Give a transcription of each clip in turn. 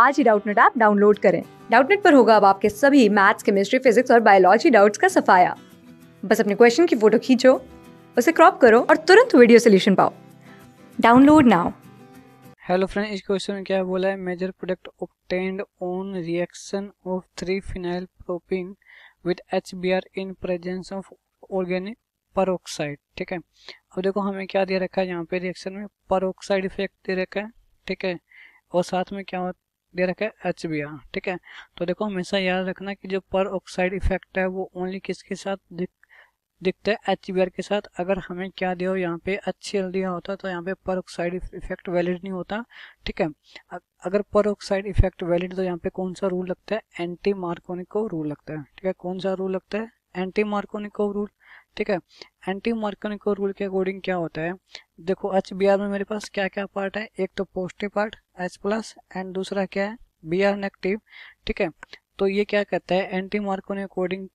आज ही Doubtnut app download करें डाउटनेट पर होगा अब आपके सभी मैथ्स केमिस्ट्री फिजिक्स और बायोलॉजी डाउट्स का सफाया बस अपने क्वेश्चन की फोटो खींचो उसे क्रॉप करो और तुरंत वीडियो सोल्यूशन पाओ डाउनलोड नाउ हेलो फ्रेंड इस क्वेश्चन में क्या बोला है major product obtained on reaction of three phenyl propene with H in presence of organic peroxide ठीक है अब देखो हमें क्या दे रखा है यहाँ पे रिएक्शन में परोक्साइड इफेक्ट दे रखा है ठीक है और साथ में क्या दे रखा है एच बी आर ठीक है तो देखो हमेशा याद रखना कि जो पर ऑक्साइड इफेक्ट है वो ओनली किसके साथ दिख दिखता है एच बी आर के साथ अगर हमें क्या दिया हो यहाँ पे एच दिया होता तो यहाँ पे पर ऑक्साइड इफेक्ट वैलिड नहीं होता ठीक है अगर पर ऑक्साइड इफेक्ट वैलिड तो यहाँ पे कौन सा रूल लगता है एंटी मार्कोनिक को रूल लगता है ठीक है कौन सा रूल लगता है एंटी मार्कोनिकोव रूल ठीक है एंटी मार्कोनिकोव रूल के अकॉर्डिंग क्या होता है देखो एच बी आर में मेरे पास क्या क्या पार्ट है एक तो positive part H plus and दूसरा क्या है बी आर नेगेटिव ठीक है तो ये क्या कहता है एंटी मार्कोनिक अकॉर्डिंग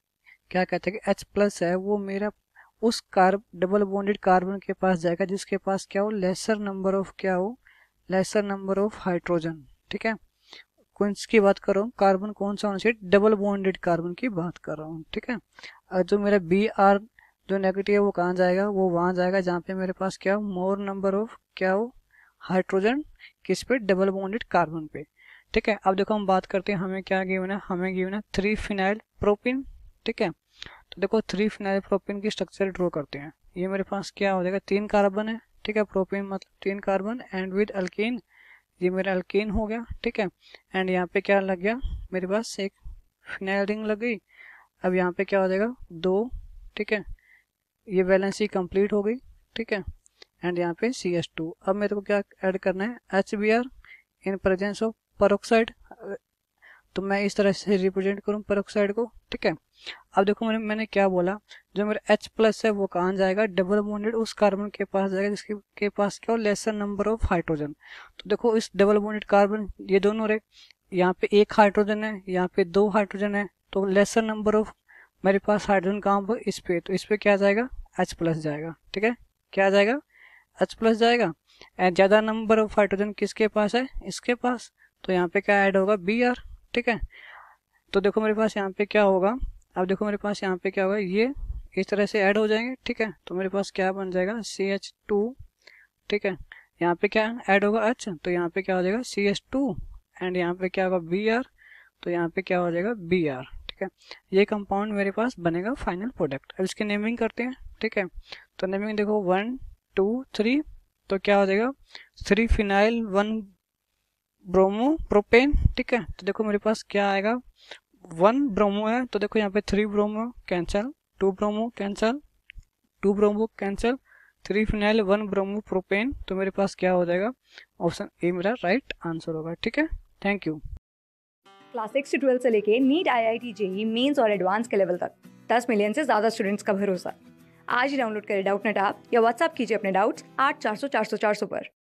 क्या कहता है कि एच प्लस है वो मेरा उस कार्ब डबल बॉन्डेड कार्बन के पास जाएगा जिसके पास क्या हो लेसर नंबर ऑफ क्या हो लेसर नंबर ऑफ हाइड्रोजन ठीक है सीक्वेंस की बात कर रहा हूँ कार्बन कौन सा होना चाहिए डबल बॉन्डेड कार्बन की बात कर रहा हूँ ठीक है जो मेरा बी आर जो नेगेटिव है वो कहाँ जाएगा वो वहाँ जाएगा जहाँ पे मेरे पास क्या हो मोर नंबर ऑफ क्या हो हाइड्रोजन किस पे डबल बॉन्डेड कार्बन पे ठीक है अब देखो हम बात करते हैं हमें क्या गिवन है हमें गिवन है थ्री फिनाइल प्रोपिन ठीक है तो देखो थ्री फिनाइल प्रोपिन की स्ट्रक्चर ड्रॉ करते हैं ये मेरे पास क्या हो जाएगा तीन कार्बन है ठीक है प्रोपिन मतलब तीन कार्बन एंड विद अल्किन ये मेरा अल्केन हो गया ठीक है एंड यहाँ पे क्या लग गया मेरे पास एक फिनाइल रिंग लग गई अब यहाँ पे क्या हो जाएगा दो ठीक है ये बैलेंसी कंप्लीट हो गई ठीक है एंड यहाँ पे सी एस टू अब मेरे को क्या ऐड करना है H B R in presence of peroxide तो मैं इस तरह से रिप्रेजेंट करूँ पर को ठीक है अब देखो मैंने मैंने क्या बोला जो मेरा एच प्लस है वो कहाँ जाएगा डबल बॉन्डेड उस कार्बन के पास जाएगा जिसके के पास क्या हो लेसर नंबर ऑफ हाइड्रोजन तो देखो इस डबल बॉन्डेड कार्बन ये दोनों रहे यहाँ पे एक हाइड्रोजन है यहाँ पे दो हाइड्रोजन है तो लेसर नंबर ऑफ मेरे पास हाइड्रोजन कहाँ पर इस पे तो इस पे क्या जाएगा एच प्लस जाएगा ठीक है क्या जाएगा एच प्लस जाएगा एंड ज़्यादा नंबर ऑफ हाइड्रोजन किसके पास है इसके पास तो यहाँ पे क्या ऐड होगा बी आर ठीक है तो देखो मेरे पास यहाँ पे क्या होगा अब देखो मेरे पास यहाँ पे क्या होगा ये इस तरह से ऐड हो जाएंगे ठीक है तो मेरे पास क्या बन जाएगा सी एच टू ठीक है यहाँ पे क्या ऐड होगा एच तो यहाँ पे क्या हो जाएगा सी एच टू एंड यहाँ पे क्या होगा बी आर तो यहाँ पे क्या हो जाएगा बी आर ठीक है ये कंपाउंड मेरे पास बनेगा फाइनल प्रोडक्ट अब इसकी नेमिंग करते हैं ठीक है तो नेमिंग देखो वन टू थ्री तो क्या हो जाएगा three phenyl one bromo propane ठीक है तो देखो मेरे पास क्या आएगा वन ब्रोमो है तो देखो यहाँ पे three bromo cancel two bromo cancel two bromo cancel three phenyl one bromo propane तो मेरे पास क्या हो जाएगा ऑप्शन ए मेरा राइट आंसर होगा ठीक है थैंक यू क्लास सिक्स से ट्वेल्व से लेके NEET I I T JEE mains और एडवांस के लेवल तक दस मिलियन से ज़्यादा स्टूडेंट्स का भरोसा आज ही डाउनलोड करें डाउट नेट आप या व्हाट्सअप कीजिए अपने डाउट्स आठ चार सौ चार सौ चार सौ पर